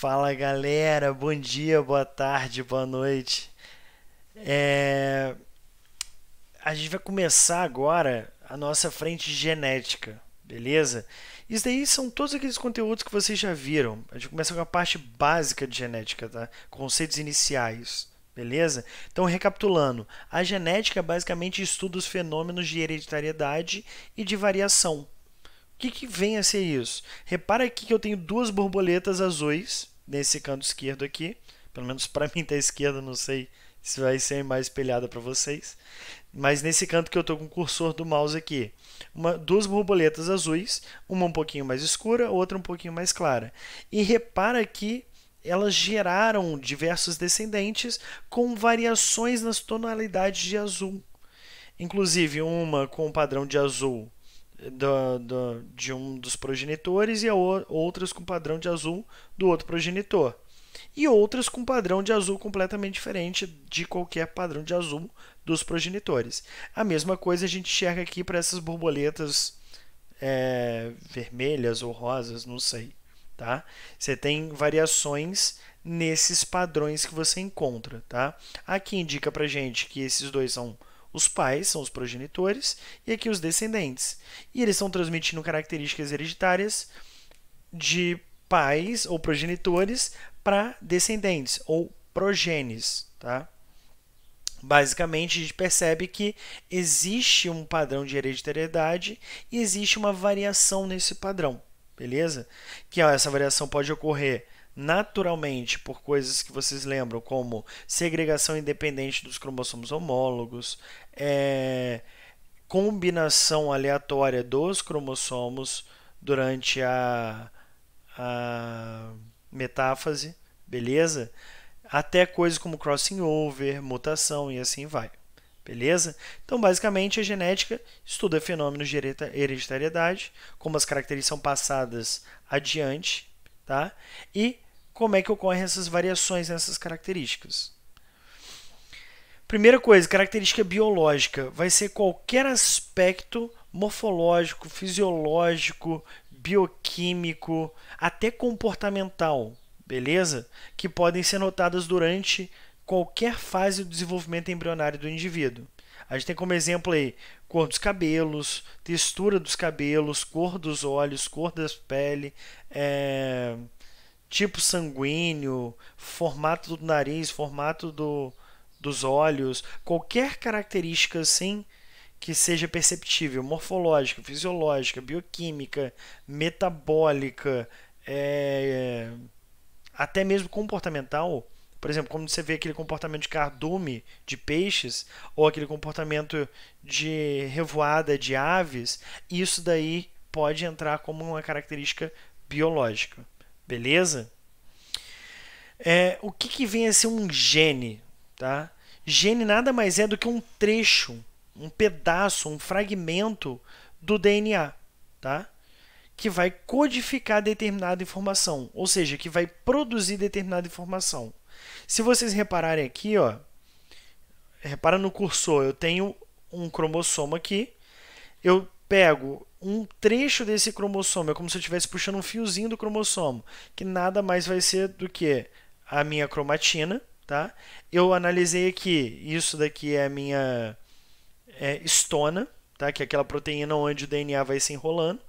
Fala galera, bom dia, boa tarde, boa noite. É... A gente vai começar agora a nossa frente genética, beleza? Isso daí são todos aqueles conteúdos que vocês já viram. A gente começa com a parte básica de genética, tá? conceitos iniciais, beleza? Então, recapitulando: a genética é basicamente estuda os fenômenos de hereditariedade e de variação que, que vem a ser isso? Repara aqui que eu tenho duas borboletas azuis nesse canto esquerdo aqui. Pelo menos para mim está esquerda, não sei se vai ser mais espelhada para vocês. Mas nesse canto que eu estou com o cursor do mouse aqui, uma, duas borboletas azuis, uma um pouquinho mais escura, outra um pouquinho mais clara. E repara que elas geraram diversos descendentes com variações nas tonalidades de azul. Inclusive uma com o padrão de azul do, do, de um dos progenitores e outras com padrão de azul do outro progenitor. E outras com padrão de azul completamente diferente de qualquer padrão de azul dos progenitores. A mesma coisa a gente enxerga aqui para essas borboletas é, vermelhas ou rosas, não sei. Tá? Você tem variações nesses padrões que você encontra. Tá? Aqui indica para gente que esses dois são os pais são os progenitores e aqui os descendentes. E eles estão transmitindo características hereditárias de pais ou progenitores para descendentes ou progenes, tá? Basicamente, a gente percebe que existe um padrão de hereditariedade e existe uma variação nesse padrão, beleza? Que ó, essa variação pode ocorrer naturalmente por coisas que vocês lembram, como segregação independente dos cromossomos homólogos, é, combinação aleatória dos cromossomos durante a, a metáfase, beleza? Até coisas como crossing over, mutação e assim vai. Beleza? Então, basicamente, a genética estuda fenômenos de hereditariedade, como as características são passadas adiante, tá? E como é que ocorrem essas variações nessas características. Primeira coisa, característica biológica. Vai ser qualquer aspecto morfológico, fisiológico, bioquímico, até comportamental, beleza? Que podem ser notadas durante qualquer fase do desenvolvimento embrionário do indivíduo. A gente tem como exemplo aí cor dos cabelos, textura dos cabelos, cor dos olhos, cor das pele, é, tipo sanguíneo, formato do nariz, formato do, dos olhos, qualquer característica assim que seja perceptível, morfológica, fisiológica, bioquímica, metabólica, é, até mesmo comportamental. Por exemplo, quando você vê aquele comportamento de cardume de peixes, ou aquele comportamento de revoada de aves, isso daí pode entrar como uma característica biológica. Beleza? É, o que, que vem a ser um gene? Tá? Gene nada mais é do que um trecho, um pedaço, um fragmento do DNA, tá? que vai codificar determinada informação, ou seja, que vai produzir determinada informação. Se vocês repararem aqui, ó, repara no cursor, eu tenho um cromossomo aqui, eu pego um trecho desse cromossomo. É como se eu estivesse puxando um fiozinho do cromossomo, que nada mais vai ser do que a minha cromatina. Tá? Eu analisei aqui, isso daqui é a minha é, estona, tá? que é aquela proteína onde o DNA vai se enrolando.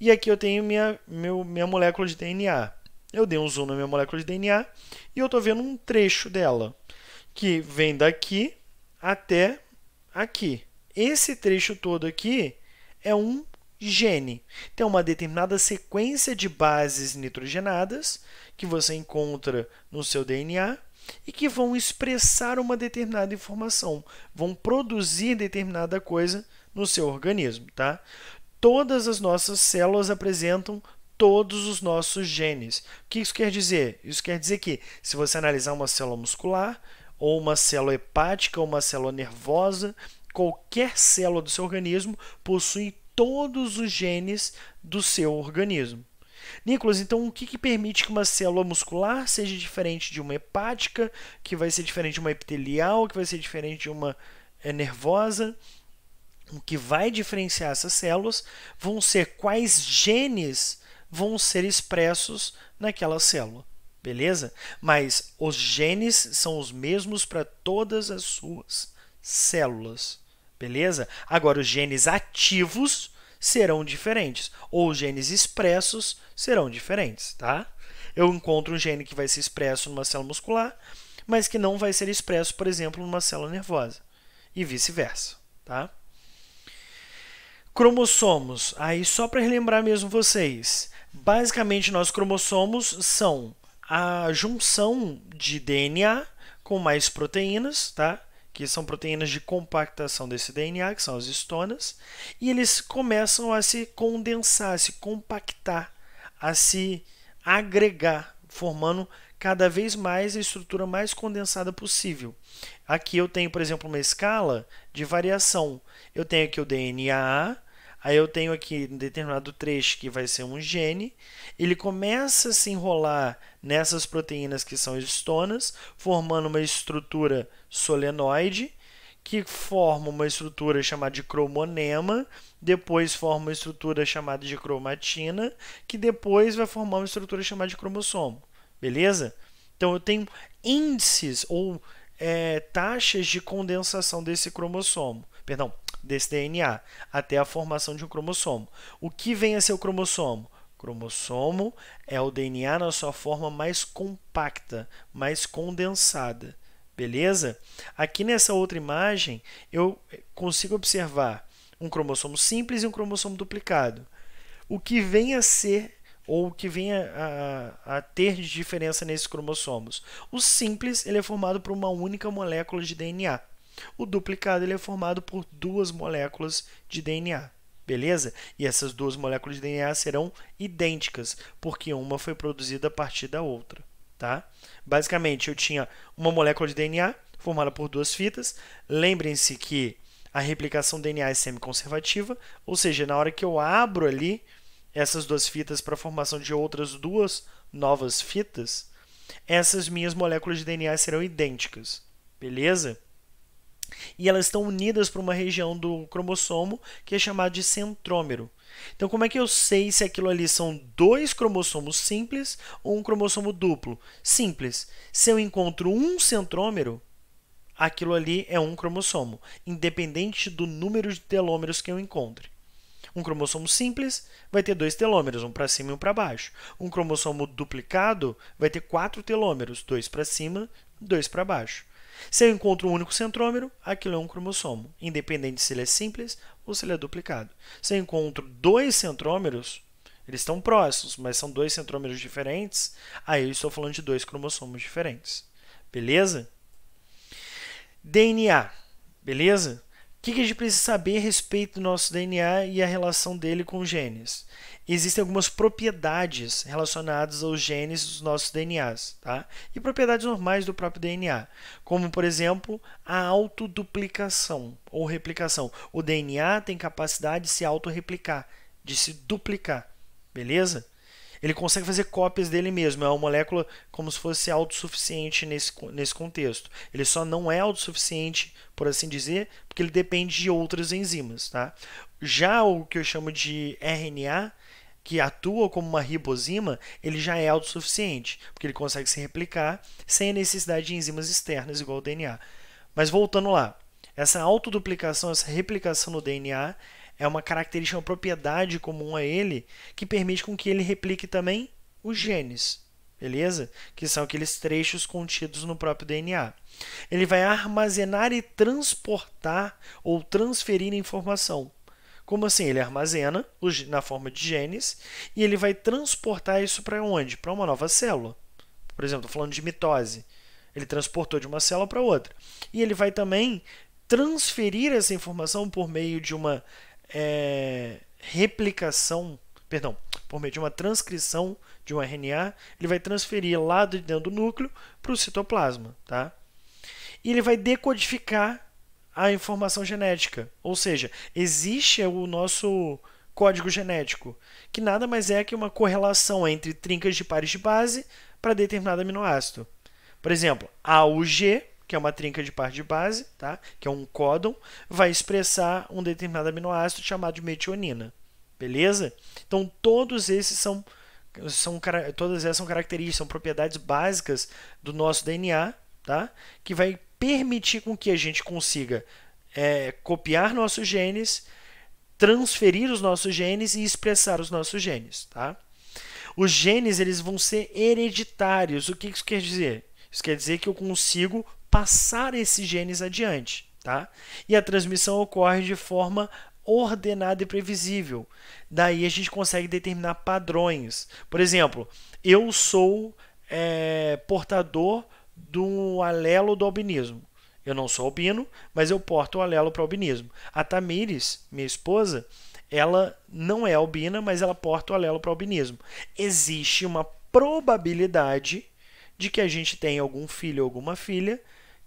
E aqui eu tenho minha, meu, minha molécula de DNA. Eu dei um zoom na minha molécula de DNA e eu estou vendo um trecho dela, que vem daqui até aqui. Esse trecho todo aqui é um gene. tem então, uma determinada sequência de bases nitrogenadas que você encontra no seu DNA e que vão expressar uma determinada informação, vão produzir determinada coisa no seu organismo, tá? Todas as nossas células apresentam todos os nossos genes. O que isso quer dizer? Isso quer dizer que se você analisar uma célula muscular, ou uma célula hepática, ou uma célula nervosa, qualquer célula do seu organismo possui todos os genes do seu organismo. Nicolas, então o que, que, permite que uma célula muscular seja diferente de uma hepática, que vai ser diferente de uma epitelial, que vai ser diferente de uma eh, nervosa? O que vai diferenciar essas células vão ser quais genes vão ser expressos naquela célula, beleza? Mas os genes são os mesmos para todas as suas células. Beleza? Agora, os genes ativos serão diferentes, ou os genes expressos serão diferentes. Tá? Eu encontro um gene que vai ser expresso numa célula muscular, mas que não vai ser expresso, por exemplo, numa célula nervosa, e vice-versa. Tá? Cromossomos. Aí, só para relembrar mesmo vocês, basicamente, nossos cromossomos são a junção de DNA com mais proteínas, tá? que são proteínas de compactação desse DNA, que são as estonas, e eles começam a se condensar, a se compactar, a se agregar, formando cada vez mais a estrutura mais condensada possível. Aqui eu tenho, por exemplo, uma escala de variação. Eu tenho aqui o DNA, Aí eu tenho aqui um determinado trecho que vai ser um gene, ele começa a se enrolar nessas proteínas que são histonas, formando uma estrutura solenoide, que forma uma estrutura chamada de cromonema, depois forma uma estrutura chamada de cromatina, que depois vai formar uma estrutura chamada de cromossomo. Beleza? Então eu tenho índices ou é, taxas de condensação desse cromossomo. Perdão, desse DNA até a formação de um cromossomo. O que vem a ser o cromossomo? Cromossomo é o DNA na sua forma mais compacta, mais condensada. Beleza? Aqui nessa outra imagem, eu consigo observar um cromossomo simples e um cromossomo duplicado. O que vem a ser ou o que vem a, a, a, ter de diferença nesses cromossomos? O simples ele é formado por uma única molécula de DNA. O duplicado ele é formado por duas moléculas de DNA, beleza? E essas duas moléculas de DNA serão idênticas, porque uma foi produzida a partir da outra, tá? Basicamente, eu tinha uma molécula de DNA formada por duas fitas. Lembrem-se que a replicação DNA é semi-conservativa, ou seja, na hora que eu abro ali essas duas fitas para a formação de outras duas novas fitas, essas minhas moléculas de DNA serão idênticas, beleza? e elas estão unidas por uma região do cromossomo que é chamada de centrômero. Então, como é que eu sei se aquilo ali são dois cromossomos simples ou um cromossomo duplo? Simples. Se eu encontro um centrômero, aquilo ali é um cromossomo, independente do número de telômeros que eu encontre. Um cromossomo simples vai ter dois telômeros, um para cima e um para baixo. Um cromossomo duplicado vai ter quatro telômeros, dois para cima, dois para baixo. Se eu encontro um único centrômero, aquilo é um cromossomo, independente se ele é simples ou se ele é duplicado. Se eu encontro dois centrômeros, eles estão próximos, mas são dois centrômeros diferentes, aí eu estou falando de dois cromossomos diferentes. Beleza? DNA, beleza? que, que a gente precisa saber a respeito do nosso DNA e a relação dele com genes? Existem algumas propriedades relacionadas aos genes dos nossos DNAs, tá? E propriedades normais do próprio DNA, como, por exemplo, a autoduplicação ou replicação. O DNA tem capacidade de se autorreplicar, de se duplicar, beleza? ele consegue fazer cópias dele mesmo. É uma molécula como se fosse autossuficiente nesse, nesse contexto. Ele só não é autossuficiente, por assim dizer, porque ele depende de outras enzimas. Tá? Já o que eu chamo de RNA, que atua como uma ribosima, ele já é autossuficiente, porque ele consegue se replicar sem a necessidade de enzimas externas, igual o DNA. Mas voltando lá, essa autoduplicação, essa replicação no DNA é uma característica, uma propriedade comum a ele que permite com que ele replique também os genes, beleza? Que são aqueles trechos contidos no próprio DNA. Ele vai armazenar e transportar ou transferir informação. Como assim? Ele armazena na forma de genes e ele vai transportar isso para onde? Para uma nova célula. Por exemplo, falando de mitose. Ele transportou de uma célula para outra. E ele vai também transferir essa informação por meio de uma é, replicação, perdão, por meio de uma transcrição de um RNA, ele vai transferir lá de dentro do núcleo para o citoplasma, tá? E ele vai decodificar a informação genética, ou seja, existe o nosso código genético, que nada mais é que uma correlação entre trincas de pares de base para determinado aminoácido. Por exemplo, AUG que é uma trinca de par de base, tá? que é um códon, vai expressar um determinado aminoácido chamado de metionina. Beleza? Então, todos esses são, são todas essas são características, são propriedades básicas do nosso DNA, tá? que vai permitir com que a gente consiga é, copiar nossos genes, transferir os nossos genes e expressar os nossos genes. Tá? Os genes eles vão ser hereditários. O que isso quer dizer? Isso quer dizer que eu consigo passar esses genes adiante. Tá? E a transmissão ocorre de forma ordenada e previsível. Daí a gente consegue determinar padrões. Por exemplo, eu sou é, portador do alelo do albinismo. Eu não sou albino, mas eu porto o alelo para o albinismo. A Tamires, minha esposa, ela não é albina, mas ela porta o alelo para o albinismo. Existe uma probabilidade de que a gente tenha algum filho ou alguma filha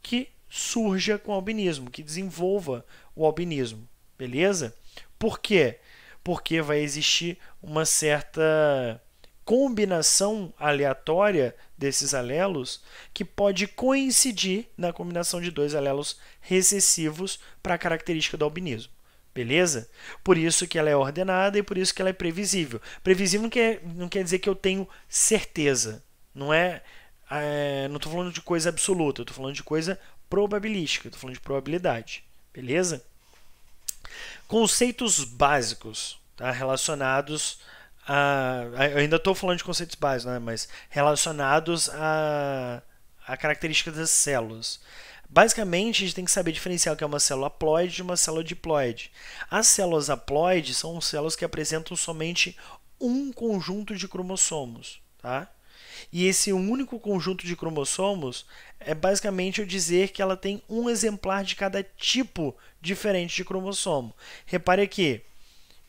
que surja com albinismo, que desenvolva o albinismo, beleza? Por quê? Porque vai existir uma certa combinação aleatória desses alelos que pode coincidir na combinação de dois alelos recessivos para a característica do albinismo. Beleza? Por isso que ela é ordenada e por isso que ela é previsível. Previsível não quer, não quer dizer que eu tenho certeza. Não é é, não estou falando de coisa absoluta, estou falando de coisa probabilística, estou falando de probabilidade, beleza? Conceitos básicos tá, relacionados a. Eu ainda estou falando de conceitos básicos, né, mas relacionados a, a característica das células. Basicamente, a gente tem que saber diferenciar o que é uma célula haploide de uma célula diploide. As células haploides são células que apresentam somente um conjunto de cromossomos. Tá? E esse único conjunto de cromossomos é basicamente eu dizer que ela tem um exemplar de cada tipo diferente de cromossomo. Repare aqui,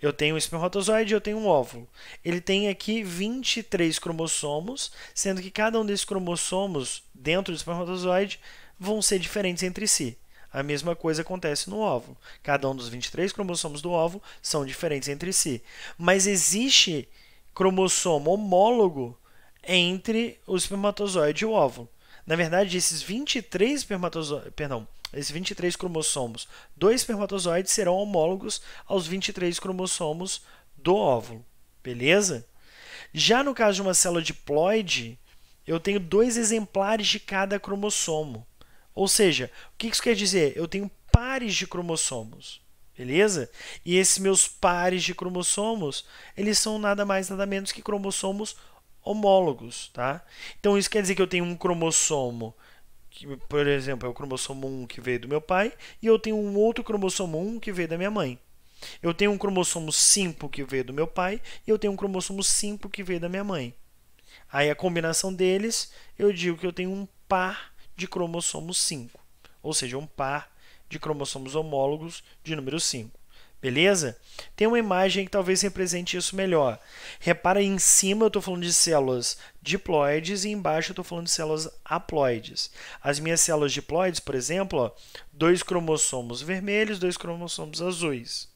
eu tenho um espermatozoide e eu tenho um óvulo. Ele tem aqui 23 cromossomos, sendo que cada um desses cromossomos dentro do espermatozoide vão ser diferentes entre si. A mesma coisa acontece no óvulo. Cada um dos 23 cromossomos do óvulo são diferentes entre si. Mas existe cromossomo homólogo entre o espermatozoide e o óvulo. Na verdade, esses 23 espermatozoides, perdão, esses 23 cromossomos do espermatozoide serão homólogos aos 23 cromossomos do óvulo, beleza? Já no caso de uma célula diploide, eu tenho dois exemplares de cada cromossomo. Ou seja, o que isso quer dizer? Eu tenho pares de cromossomos, beleza? E esses meus pares de cromossomos, eles são nada mais nada menos que cromossomos homólogos, tá? Então isso quer dizer que eu tenho um cromossomo, que, por exemplo, é o cromossomo 1 que veio do meu pai, e eu tenho um outro cromossomo 1 que veio da minha mãe. Eu tenho um cromossomo 5 que veio do meu pai e eu tenho um cromossomo 5 que veio da minha mãe. Aí a combinação deles, eu digo que eu tenho um par de cromossomos 5, ou seja, um par de cromossomos homólogos de número 5. Beleza? Tem uma imagem que talvez represente isso melhor. Repara, em cima eu estou falando de células diploides e embaixo eu estou falando de células haploides. As minhas células diploides, por exemplo, ó, dois cromossomos vermelhos, dois cromossomos azuis.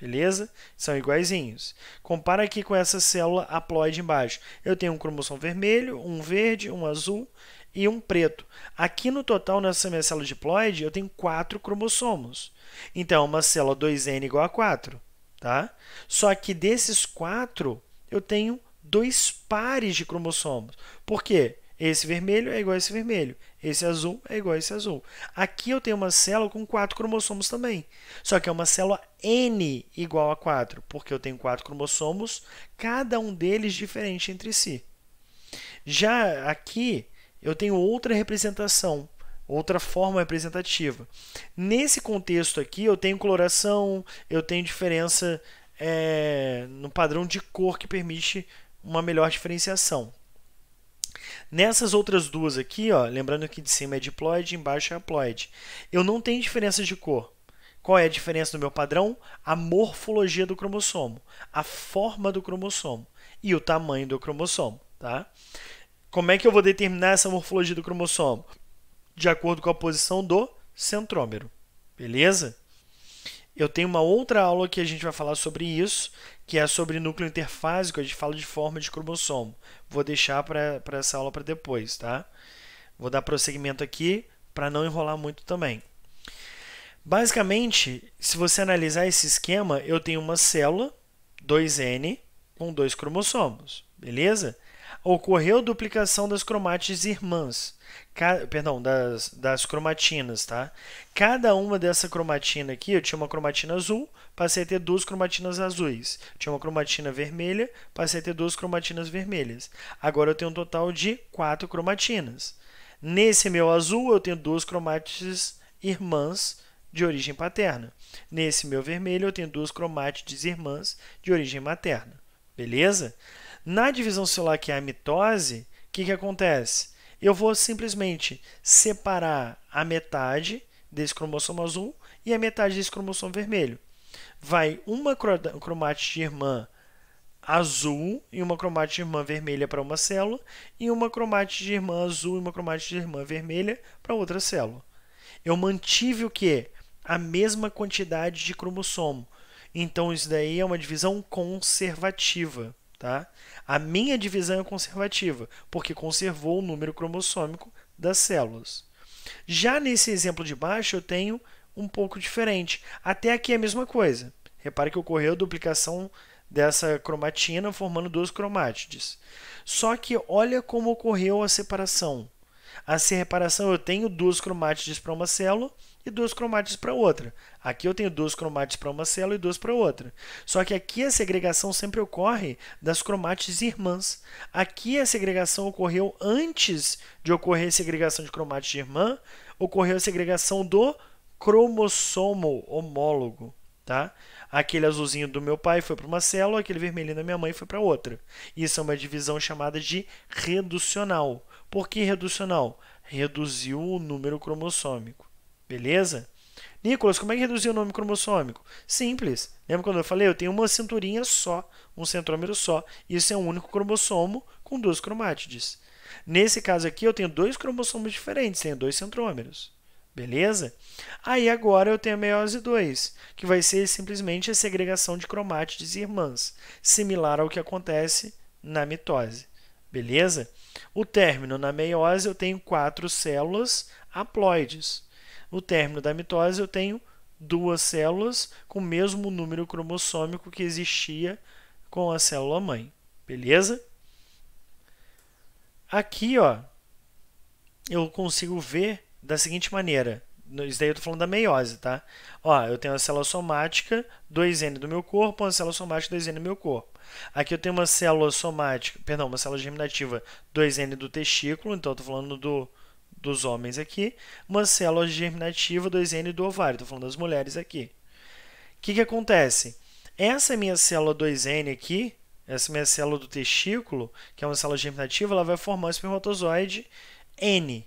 Beleza? São iguaizinhos. Compara aqui com essa célula haploide embaixo. Eu tenho um cromossomo vermelho, um verde, um azul e um preto. Aqui no total, nessa minha célula diploide, eu tenho quatro cromossomos. Então, é uma célula 2N igual a 4. Tá? Só que desses quatro, eu tenho dois pares de cromossomos. Por quê? Esse vermelho é igual a esse vermelho, esse azul é igual a esse azul. Aqui eu tenho uma célula com quatro cromossomos também, só que é uma célula N igual a 4, porque eu tenho quatro cromossomos, cada um deles diferente entre si. Já aqui, eu tenho outra representação, outra forma representativa. Nesse contexto aqui, eu tenho coloração, eu tenho diferença é, no padrão de cor que permite uma melhor diferenciação. Nessas outras duas aqui, ó, lembrando que de cima é diploide, embaixo é haploide. eu não tenho diferença de cor. Qual é a diferença do meu padrão? A morfologia do cromossomo, a forma do cromossomo e o tamanho do cromossomo. Tá? Como é que eu vou determinar essa morfologia do cromossomo? De acordo com a posição do centrômero. Beleza? Eu tenho uma outra aula que a gente vai falar sobre isso, que é sobre núcleo interfásico, a gente fala de forma de cromossomo. Vou deixar para essa aula para depois, tá? Vou dar prosseguimento aqui para não enrolar muito também. Basicamente, se você analisar esse esquema, eu tenho uma célula, 2N, com dois cromossomos, beleza? ocorreu duplicação das cromátides irmãs, Ca... perdão, das, das cromatinas, tá? Cada uma dessa cromatina aqui, eu tinha uma cromatina azul, passei a ter duas cromatinas azuis. Tinha uma cromatina vermelha, passei a ter duas cromatinas vermelhas. Agora eu tenho um total de quatro cromatinas. Nesse meu azul, eu tenho duas cromátides irmãs de origem paterna. Nesse meu vermelho, eu tenho duas cromátides irmãs de origem materna. Beleza? Na divisão celular, que é a mitose, o que, que acontece? Eu vou simplesmente separar a metade desse cromossomo azul e a metade desse cromossomo vermelho. Vai uma cromátide irmã azul e uma cromátide irmã vermelha para uma célula e uma cromátide irmã azul e uma cromátide irmã vermelha para outra célula. Eu mantive o que? A mesma quantidade de cromossomo. Então isso daí é uma divisão conservativa. Tá? A minha divisão é conservativa, porque conservou o número cromossômico das células. Já nesse exemplo de baixo, eu tenho um pouco diferente. Até aqui é a mesma coisa. Repare que ocorreu a duplicação dessa cromatina formando dois cromátides. Só que olha como ocorreu a separação. A separação eu tenho duas cromátides para uma célula e duas cromátides para outra. Aqui eu tenho duas cromátides para uma célula e duas para outra. Só que aqui a segregação sempre ocorre das cromátides irmãs. Aqui a segregação ocorreu antes de ocorrer a segregação de cromátide irmã, ocorreu a segregação do cromossomo homólogo. Tá? Aquele azulzinho do meu pai foi para uma célula, aquele vermelhinho da minha mãe foi para outra. Isso é uma divisão chamada de reducional. Por que reducional? Reduziu o número cromossômico. Beleza? Nicolas, como é que reduzir o nome cromossômico? Simples. Lembra quando eu falei? Eu tenho uma cinturinha só, um centrômero só. Isso é um único cromossomo com duas cromátides. Nesse caso aqui, eu tenho dois cromossomos diferentes, tenho dois centrômeros. Beleza? Aí agora eu tenho a meiose 2, que vai ser simplesmente a segregação de cromátides irmãs, similar ao que acontece na mitose. Beleza? O término na meiose eu tenho quatro células haploides. No término da mitose, eu tenho duas células com o mesmo número cromossômico que existia com a célula mãe. Beleza? Aqui, ó, eu consigo ver da seguinte maneira. Isso daí eu estou falando da meiose, tá? Ó, eu tenho uma célula somática, 2N do meu corpo, uma célula somática, 2N do meu corpo. Aqui eu tenho uma célula somática, perdão, uma célula germinativa, 2N do testículo, então eu estou falando do, dos homens aqui, uma célula germinativa 2 n do ovário, estou falando das mulheres aqui. O que, que acontece? Essa minha célula 2N aqui, essa minha célula do testículo, que é uma célula germinativa, ela vai formar um espermatozoide N.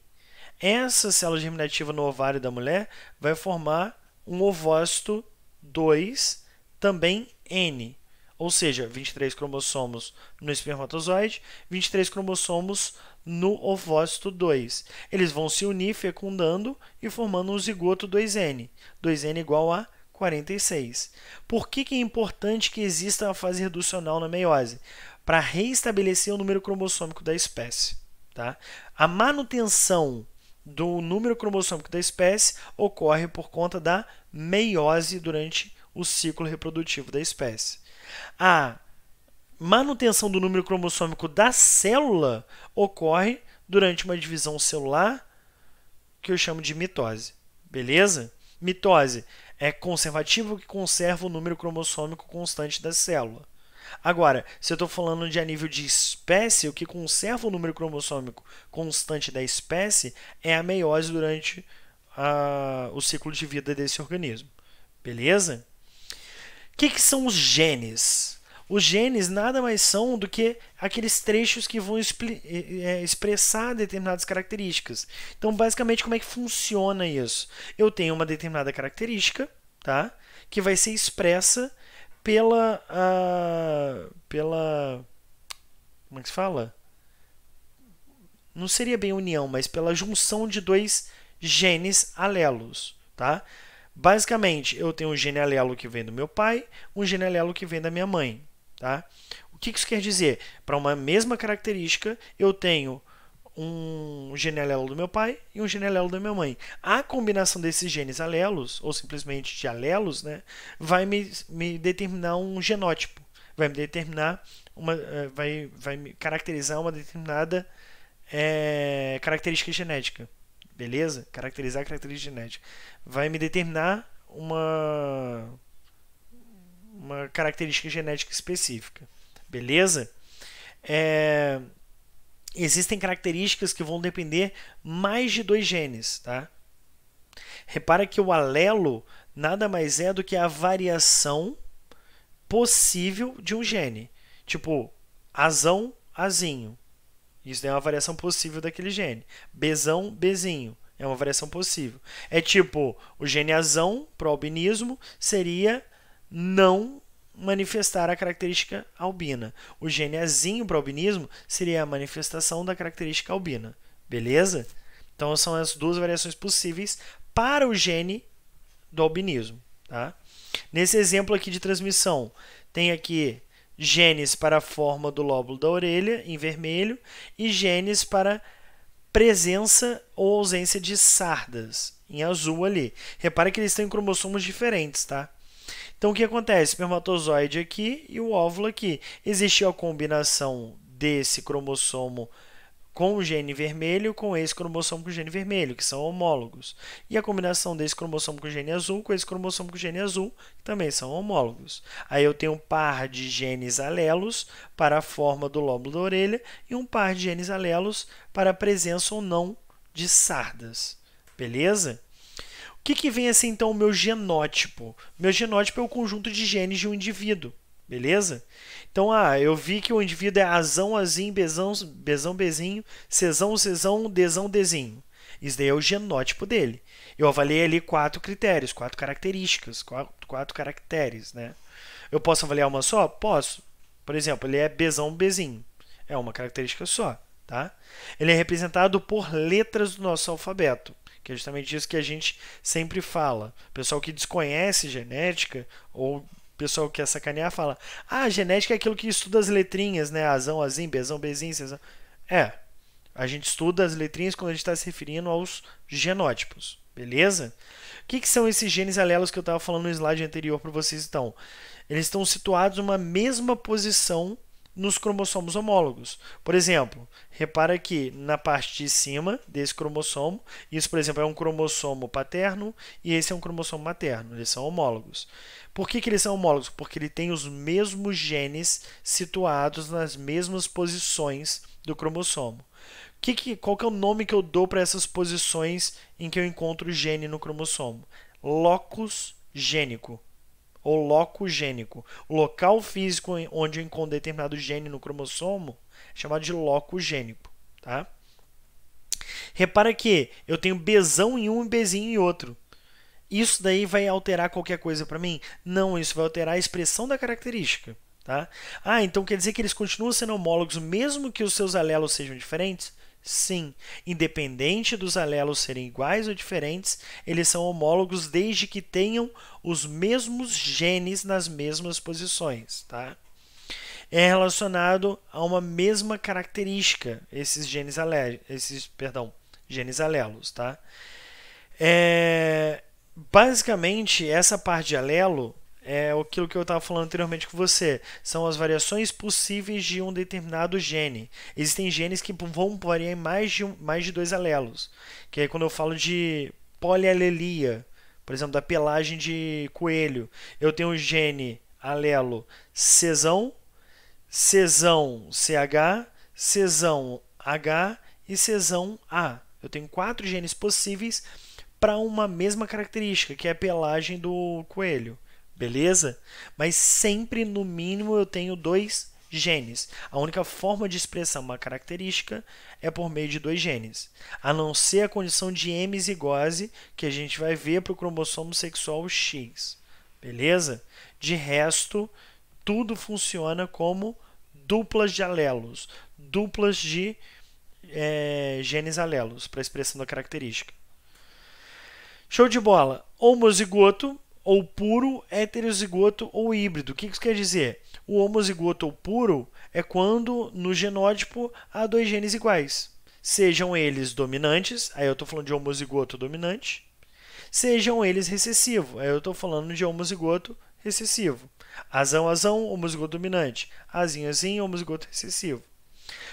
Essa célula germinativa no ovário da mulher vai formar um ovócito 2, também N. Ou seja, 23 cromossomos no espermatozoide, 23 cromossomos no ovócito 2. Eles vão se unir fecundando e formando um zigoto 2N. 2N igual a 46. Por que, que é importante que exista a fase reducional na meiose? Para reestabelecer o número cromossômico da espécie. Tá? A manutenção do número cromossômico da espécie ocorre por conta da meiose durante o ciclo reprodutivo da espécie. A manutenção do número cromossômico da célula ocorre durante uma divisão celular que eu chamo de mitose. Beleza? Mitose é conservativa que conserva o número cromossômico constante da célula. Agora, se eu estou falando de a nível de espécie, o que conserva o número cromossômico constante da espécie é a meiose durante a, o ciclo de vida desse organismo. Beleza? O que, que são os genes? Os genes nada mais são do que aqueles trechos que vão eh, eh, expressar determinadas características. Então, basicamente, como é que funciona isso? Eu tenho uma determinada característica, tá? Que vai ser expressa pela. Uh, pela. Como é que se fala? Não seria bem união, mas pela junção de dois genes alelos, tá? Basicamente, eu tenho um gene alelo que vem do meu pai, um gene alelo que vem da minha mãe. Tá? O que isso quer dizer? Para uma mesma característica, eu tenho um gene alelo do meu pai e um gene alelo da minha mãe. A combinação desses genes alelos, ou simplesmente de alelos, né, vai me, me determinar um genótipo, vai me determinar uma, eh, vai, vai me caracterizar uma determinada é, característica genética, beleza? Caracterizar a característica genética vai me determinar uma uma característica genética específica, beleza? É, existem características que vão depender mais de dois genes, tá? Repara que o alelo nada mais é do que a variação possível de um gene. Tipo, azão, azinho. Isso é uma variação possível daquele gene. Bezão, bezinho. É uma variação possível. É tipo, o gene azão para albinismo seria não manifestar a característica albina. O gene Azinho para o albinismo seria a manifestação da característica albina. Beleza? Então são as duas variações possíveis para o gene do albinismo. Tá? Nesse exemplo aqui de transmissão, tem aqui genes para a forma do lóbulo da orelha, em vermelho, e genes para presença ou ausência de sardas, em azul ali. Repare que eles têm cromossomos diferentes, tá? Então o que acontece? Espermatozoide aqui e o óvulo aqui. Existiu a combinação desse cromossomo com o gene vermelho com esse cromossomo com o gene vermelho, que são homólogos. E a combinação desse cromossomo com o gene azul com esse cromossomo com o gene azul, que também são homólogos. Aí eu tenho um par de genes alelos para a forma do lóbulo da orelha e um par de genes alelos para a presença ou não de sardas. Beleza? O que, que vem a ser então o meu genótipo? Meu genótipo é o conjunto de genes de um indivíduo, beleza? Então, ah, eu vi que o indivíduo é azão, azim, bezão, bezão, bezinho, cesão, cesão, desão, desinho. Isso daí é o genótipo dele. Eu avaliei ali quatro critérios, quatro características, quatro, quatro caracteres, né? Eu posso avaliar uma só? Posso. Por exemplo, ele é bezão, bezinho. É uma característica só, tá? Ele é representado por letras do nosso alfabeto que é justamente isso que a gente sempre fala. Pessoal que desconhece genética ou pessoal que quer é sacanear fala: "Ah, genética é aquilo que estuda as letrinhas, né? Azão, azim, bezão, bezim, cezão". É. A gente estuda as letrinhas quando a gente está se referindo aos genótipos, beleza? O que, que são esses genes alelos que eu estava falando no slide anterior para vocês então? Eles estão situados numa mesma posição nos cromossomos homólogos. Por exemplo, repara que na parte de cima desse cromossomo, isso, por exemplo, é um cromossomo paterno e esse é um cromossomo materno, eles são homólogos. Por que, que eles são homólogos? Porque ele tem os mesmos genes situados nas mesmas posições do cromossomo. Que que, qual que é o nome que eu dou para essas posições em que eu encontro o gene no cromossomo? Locus gênico ou gênico O local físico onde encontra determinado gene no cromossomo é chamado de locu-gênico, Tá? Repara que eu tenho Bzão em um e bezinho em outro. Isso daí vai alterar qualquer coisa para mim? Não, isso vai alterar a expressão da característica. Tá? Ah, então quer dizer que eles continuam sendo homólogos mesmo que os seus alelos sejam diferentes? Sim, independente dos alelos serem iguais ou diferentes, eles são homólogos desde que tenham os mesmos genes nas mesmas posições, tá? É relacionado a uma mesma característica esses genes ale... esses, perdão, genes alelos, tá? É... basicamente essa parte de alelo é aquilo que eu estava falando anteriormente com você. São as variações possíveis de um determinado gene. Existem genes que vão variar em mais de, um, mais de dois alelos. Que é quando eu falo de polialelia, por exemplo, da pelagem de coelho. Eu tenho o gene alelo cesão, cesão CH, cesão H e cesão A. Eu tenho quatro genes possíveis para uma mesma característica, que é a pelagem do coelho beleza? Mas sempre, no mínimo, eu tenho dois genes. A única forma de expressar uma característica é por meio de dois genes, a não ser a condição de hemizigose, que a gente vai ver para o cromossomo sexual X, beleza? De resto, tudo funciona como duplas de alelos, duplas de é, genes alelos para expressão da característica. Show de bola! Homozigoto ou puro, heterozigoto ou híbrido. O que isso quer dizer? O homozigoto ou puro é quando no genótipo há dois genes iguais. Sejam eles dominantes, aí eu estou falando de homozigoto dominante, sejam eles recessivo, aí eu estou falando de homozigoto recessivo. Azão, azão, homozigoto dominante. Azinho, azinho, homozigoto recessivo.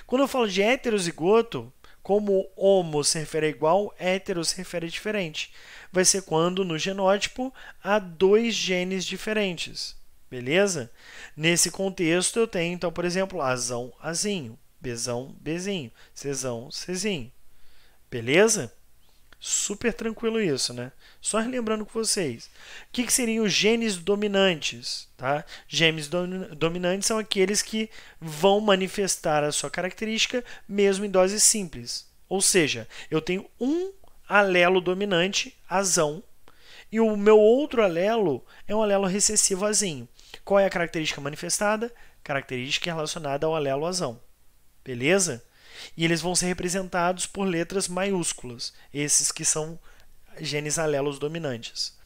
Quando eu falo de heterozigoto, como homo se refere a igual, hétero se refere a diferente. Vai ser quando no genótipo há dois genes diferentes. Beleza? Nesse contexto eu tenho, então, por exemplo, azão, azinho, bezão, bezinho, cesão, cesinho. Beleza? Super tranquilo isso, né? Só relembrando com vocês. O que, que seriam os genes dominantes? Tá? Genes dominantes são aqueles que vão manifestar a sua característica mesmo em doses simples. Ou seja, eu tenho um alelo dominante, azão, e o meu outro alelo é um alelo recessivo azinho. Qual é a característica manifestada? Característica relacionada ao alelo azão. Beleza? E eles vão ser representados por letras maiúsculas, esses que são genes alelos dominantes.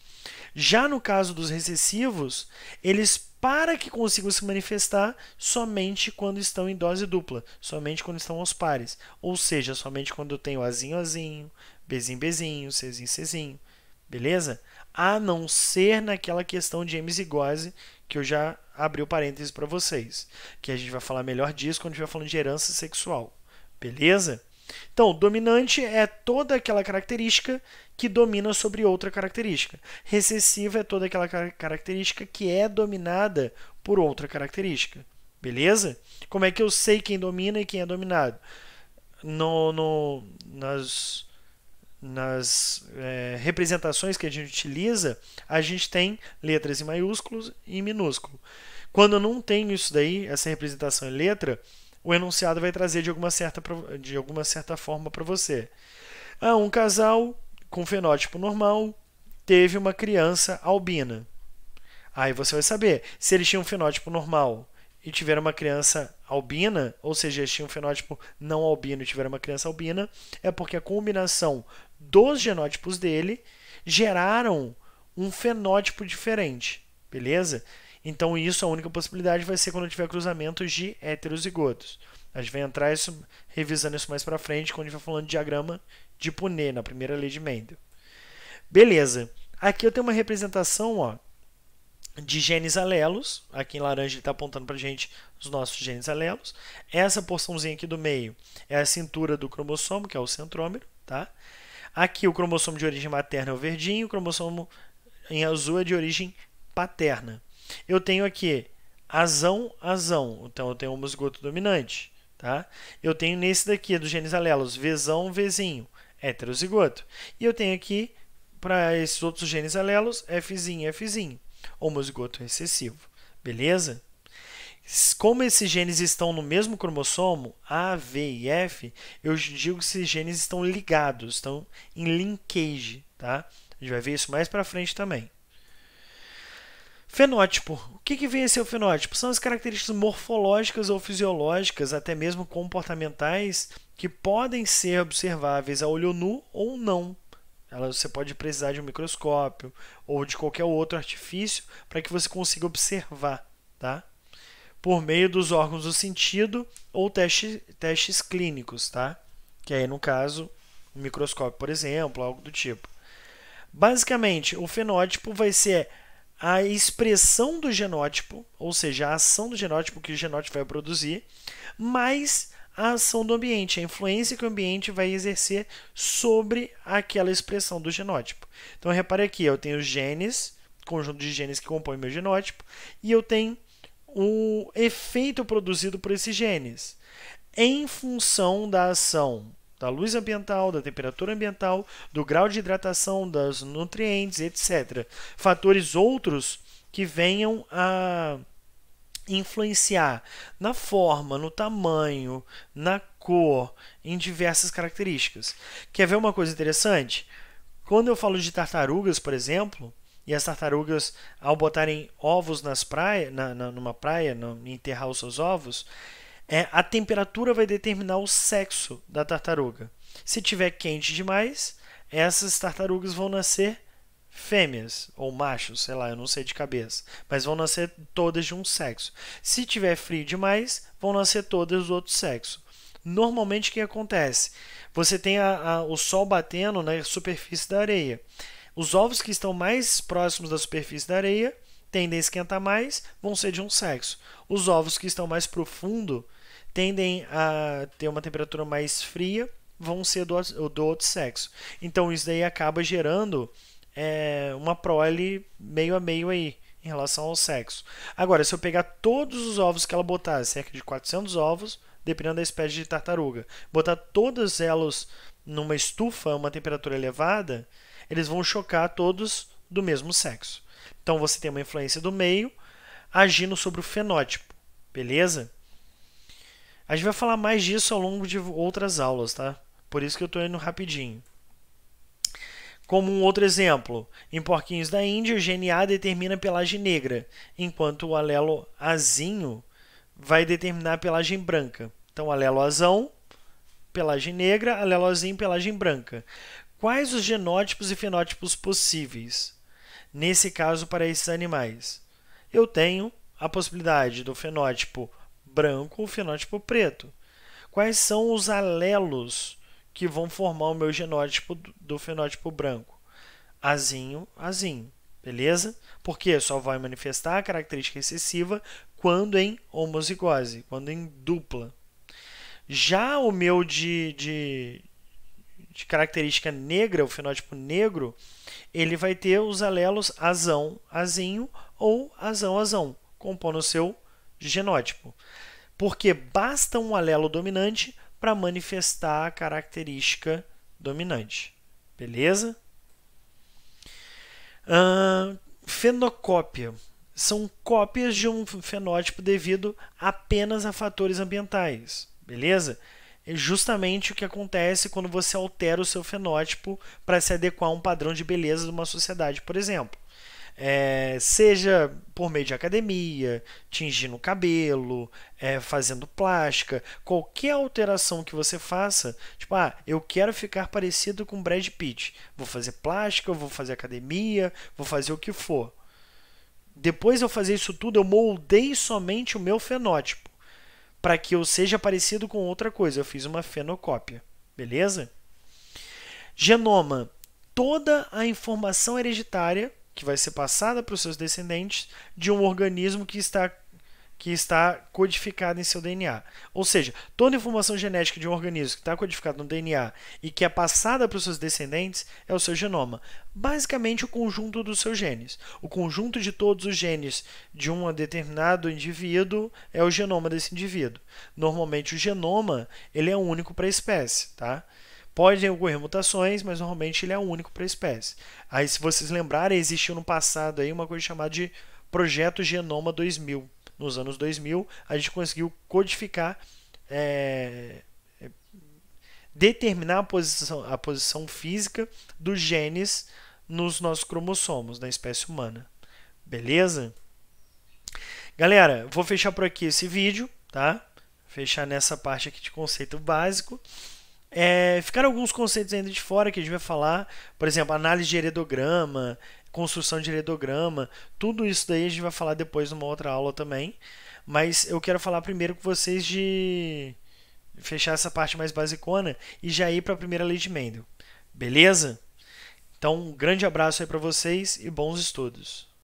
Já no caso dos recessivos, eles para que consigam se manifestar somente quando estão em dose dupla, somente quando estão aos pares, ou seja, somente quando eu tenho azinho, azinho, bezinho, bezinho, cezinho, cezinho, beleza? A não ser naquela questão de hemizigose que eu já abri o parênteses para vocês, que a gente vai falar melhor disso quando estiver falando de herança sexual. Beleza? Então, dominante é toda aquela característica que domina sobre outra característica. Recessiva é toda aquela característica que é dominada por outra característica. Beleza? Como é que eu sei quem domina e quem é dominado? No, no nas nas é, representações que a gente utiliza, a gente tem letras em maiúsculos e minúsculo. Quando eu não tenho isso daí, essa representação em letra, o enunciado vai trazer de alguma certa, de alguma certa forma para você. Ah, um casal com fenótipo normal teve uma criança albina. Aí você vai saber se eles tinham um fenótipo normal e tiveram uma criança albina, ou seja, eles tinham um fenótipo não albino e tiveram uma criança albina, é porque a combinação dos genótipos dele geraram um fenótipo diferente, beleza? Então, isso, a única possibilidade vai ser quando tiver cruzamentos de heterozigotos. A gente vai entrar isso, revisando isso mais para frente, quando a gente vai falando de diagrama de Punet, na primeira lei de Mendel. Beleza. Aqui eu tenho uma representação ó, de genes alelos. Aqui em laranja ele está apontando para a gente os nossos genes alelos. Essa porçãozinha aqui do meio é a cintura do cromossomo, que é o centrômero. Tá? Aqui o cromossomo de origem materna é o verdinho, o cromossomo em azul é de origem paterna eu tenho aqui azão, azão. Então, eu tenho homozigoto dominante. Tá? Eu tenho nesse daqui, é dos genes alelos, Vzão, Vzinho, heterozigoto. E eu tenho aqui, para esses outros genes alelos, Fzinho, Fzinho, homozigoto recessivo. Beleza? Como esses genes estão no mesmo cromossomo, A, V e F, eu digo que esses genes estão ligados, estão em linkage. Tá? A gente vai ver isso mais para frente também. Fenótipo. O que, que vem a ser o fenótipo? São as características morfológicas ou fisiológicas, até mesmo comportamentais, que podem ser observáveis a olho nu ou não. você pode precisar de um microscópio ou de qualquer outro artifício para que você consiga observar, tá? Por meio dos órgãos do sentido ou teste, testes clínicos, tá? Que aí, no caso, um microscópio, por exemplo, algo do tipo. Basicamente, o fenótipo vai ser a expressão do genótipo, ou seja, a ação do genótipo que o genótipo vai produzir, mais a ação do ambiente, a influência que o ambiente vai exercer sobre aquela expressão do genótipo. Então, repare aqui, eu tenho genes, conjunto de genes que compõem meu genótipo, e eu tenho o efeito produzido por esses genes em função da ação da luz ambiental, da temperatura ambiental, do grau de hidratação, dos nutrientes, etc. Fatores outros que venham a influenciar na forma, no tamanho, na cor, em diversas características. Quer ver uma coisa interessante? Quando eu falo de tartarugas, por exemplo, e as tartarugas, ao botarem ovos nas praia, na, na, numa praia, no, enterrar os seus ovos, é, a temperatura vai determinar o sexo da tartaruga. Se tiver quente demais, essas tartarugas vão nascer fêmeas ou machos, sei lá, eu não sei de cabeça, mas vão nascer todas de um sexo. Se tiver frio demais, vão nascer todas do outro sexo. Normalmente o que acontece? Você tem a, a, o sol batendo na superfície da areia. Os ovos que estão mais próximos da superfície da areia tendem a esquentar mais, vão ser de um sexo. Os ovos que estão mais profundo tendem a ter uma temperatura mais fria, vão ser do, do outro sexo. Então isso daí acaba gerando é, uma prole meio a meio aí em relação ao sexo. Agora, se eu pegar todos os ovos que ela botar, cerca de 400 ovos, dependendo da espécie de tartaruga, botar todas elas numa estufa a uma temperatura elevada, eles vão chocar todos do mesmo sexo. Então você tem uma influência do meio agindo sobre o fenótipo, beleza? A gente vai falar mais disso ao longo de outras aulas, tá? Por isso que eu estou indo rapidinho. Como um outro exemplo, em porquinhos da Índia, o GNA determina a pelagem negra, enquanto o alelo azinho vai determinar a pelagem branca. Então, alelo azão, pelagem negra, alelo azinho, pelagem branca. Quais os genótipos e fenótipos possíveis? nesse caso para esses animais. Eu tenho a possibilidade do fenótipo branco ou fenótipo preto. Quais são os alelos que vão formar o meu genótipo do fenótipo branco? Azinho, azinho, beleza? Porque só vai manifestar a característica recessiva quando em homozigose, quando em dupla. Já o meu de, de, de característica negra, o fenótipo negro, ele vai ter os alelos azão, azinho ou azão, azão, compondo o seu genótipo. Porque basta um alelo dominante para manifestar a característica dominante. Beleza? Uh, fenocópia. São cópias de um fenótipo devido apenas a fatores ambientais. Beleza? é justamente o que acontece quando você altera o seu fenótipo para se adequar a um padrão de beleza de uma sociedade, por exemplo. É, seja por meio de academia, tingindo o cabelo, é, fazendo plástica, qualquer alteração que você faça, tipo, ah, eu quero ficar parecido com Brad Pitt, vou fazer plástica, vou fazer academia, vou fazer o que for. Depois eu fazer isso tudo, eu moldei somente o meu fenótipo para que eu seja parecido com outra coisa. Eu fiz uma fenocópia, beleza? Genoma. Toda a informação hereditária que vai ser passada para os seus descendentes de um organismo que está que está codificada em seu DNA. Ou seja, toda informação genética de um organismo que está codificada no DNA e que é passada para os seus descendentes é o seu genoma. Basicamente, o conjunto dos seus genes. O conjunto de todos os genes de um determinado indivíduo é o genoma desse indivíduo. Normalmente, o genoma ele é único para a espécie. Tá? Podem ocorrer mutações, mas normalmente ele é único para a espécie. Aí, se vocês lembrarem, existiu no passado aí uma coisa chamada de Projeto Genoma 2000 nos anos 2000, a gente conseguiu codificar, é, é, determinar a posição, a posição física dos genes nos nossos cromossomos da espécie humana. Beleza? Galera, vou fechar por aqui esse vídeo, tá? Fechar nessa parte aqui de conceito básico. É, ficaram alguns conceitos ainda de fora que a gente vai falar, por exemplo, análise de heredograma, construção de redograma, tudo isso daí a gente vai falar depois numa outra aula também. Mas eu quero falar primeiro com vocês de fechar essa parte mais basicona e já ir para a primeira lei de Mendel. Beleza? Então, um grande abraço aí para vocês e bons estudos.